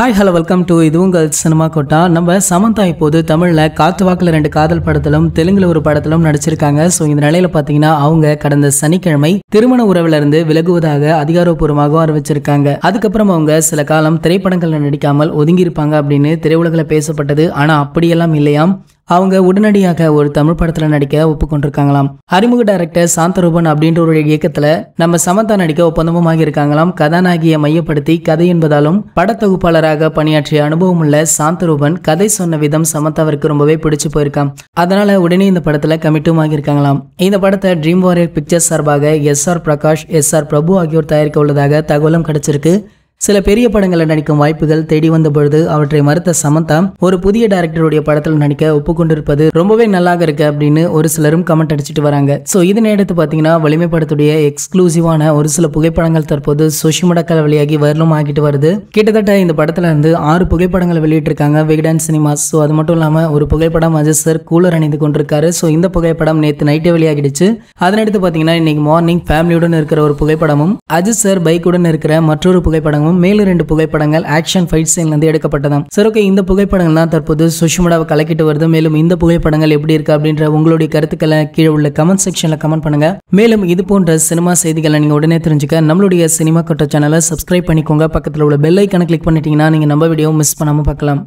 hi hello welcome to இது உங்கள் cinema quota நம்ம சமந்தா இப்போது தமிழில் காத்து வாக்கில் ரெண்டு காதல் படத்திலும் தெலுங்கில் ஒரு படத்திலும் நடிச்சிருக்காங்க ஸோ இந்த நிலையில் பார்த்தீங்கன்னா அவங்க கடந்த சனிக்கிழமை திருமண உறவிலிருந்து விலகுவதாக அதிகாரப்பூர்வமாகவும் அறிவிச்சிருக்காங்க அதுக்கப்புறம் அவங்க சில காலம் திரைப்படங்களில் நடிக்காமல் ஒதுங்கியிருப்பாங்க அப்படின்னு திரையுலகில் பேசப்பட்டது ஆனால் அப்படியெல்லாம் இல்லையாம் அவங்க உடனடியாக ஒரு தமிழ் படத்தில் நடிக்க ஒப்புக்கொண்டிருக்காங்களாம் அறிமுக டைரக்டர் சாந்தரூபன் அப்படின்ற ஒரு இயக்கத்தில் நம்ம சமந்தா நடிக்க ஒப்பந்தமும் ஆகியிருக்காங்களாம் கதாநாயகியை மையப்படுத்தி கதை என்பதாலும் படத்தொகுப்பாளராக பணியாற்றிய அனுபவம் உள்ள சாந்தரூபன் கதை சொன்ன விதம் சமந்தாவிற்கு ரொம்பவே பிடிச்சு போயிருக்கான் அதனால உடனே இந்த படத்துல கமிட்டும் ஆகியிருக்காங்களாம் இந்த படத்தை ட்ரீம் வாரியர் பிக்சர்ஸ் சார்பாக S R Prakash S R Prabhu ஆகியோர் தயாரிக்க உள்ளதாக தகவலும் கிடைச்சிருக்கு சில பெரிய படங்களில் நடிக்கும் வாய்ப்புகள் தேடி வந்த பொழுது அவற்றை மறுத்த சமந்தா ஒரு புதிய டைரக்டருடைய படத்தில் நடிக்க ஒப்புக்கொண்டிருப்பது ரொம்பவே நல்லாக இருக்கு அப்படின்னு ஒரு சிலரும் கமெண்ட் அடிச்சுட்டு வராங்க ஸோ இது நேரத்து பாத்தீங்கன்னா வலிமை படத்துடைய எக்ஸ்க்ளூசிவான ஒரு சில புகைப்படங்கள் தற்போது முடக்கல் வழியாகி வரலும் ஆகிட்டு வருது கிட்டத்தட்ட இந்த படத்துல இருந்து ஆறு புகைப்படங்கள் இருக்காங்க விகடன் சினிமாஸ் ஸோ அது மட்டும் இல்லாம ஒரு புகைப்படம் அஜய் சார் கூலர் அணிந்து கொண்டிருக்காரு ஸோ இந்த புகைப்படம் நேற்று நைட்டே வெளியாகிடுச்சு அதனடுத்து பாத்தீங்கன்னா இன்னைக்கு மார்னிங் ஃபேமிலியுடன் இருக்கிற ஒரு புகைப்படமும் அஜித் சார் பைக்குடன் இருக்கிற மற்றொரு புகைப்படமும் படமும் மேலும் ரெண்டு புகைப்படங்கள் ஆக்ஷன் ஃபைட் இருந்து எடுக்கப்பட்டதாம் சரி ஓகே இந்த புகைப்படங்கள் தான் தற்போது சுஷ்மடாவை கலக்கிட்டு வருது மேலும் இந்த புகைப்படங்கள் எப்படி இருக்கு அப்படின்ற உங்களுடைய கருத்துக்களை கீழே உள்ள கமெண்ட் செக்ஷன்ல கமெண்ட் பண்ணுங்க மேலும் இது போன்ற சினிமா செய்திகளை நீங்க உடனே தெரிஞ்சுக்க நம்மளுடைய சினிமா கொட்ட சேனலை சப்ஸ்கிரைப் பண்ணிக்கோங்க பக்கத்தில் உள்ள பெல் ஐக்கனை கிளிக் பண்ணிட்டீங்கன்னா நீங்க நம்ம வீடியோ மிஸ் பண்ணாமல் பார்க்கலாம்